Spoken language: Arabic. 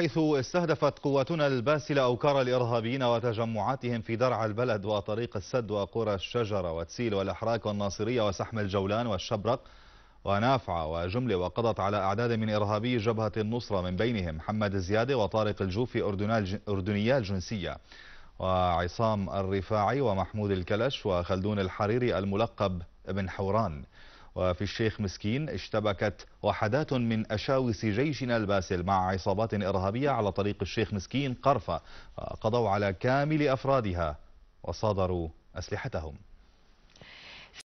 حيث استهدفت قواتنا الباسلة أوكار الإرهابيين وتجمعاتهم في درع البلد وطريق السد وقرى الشجرة وتسيل والأحراك والناصرية وسحم الجولان والشبرق ونافعة وجملة وقضت على أعداد من إرهابي جبهة النصرة من بينهم محمد الزيادة وطارق الجوفي أردنيا الجنسية وعصام الرفاعي ومحمود الكلش وخلدون الحريري الملقب ابن حوران وفي الشيخ مسكين اشتبكت وحدات من أشاوس جيشنا الباسل مع عصابات إرهابية على طريق الشيخ مسكين قرفة قضوا على كامل أفرادها وصادروا أسلحتهم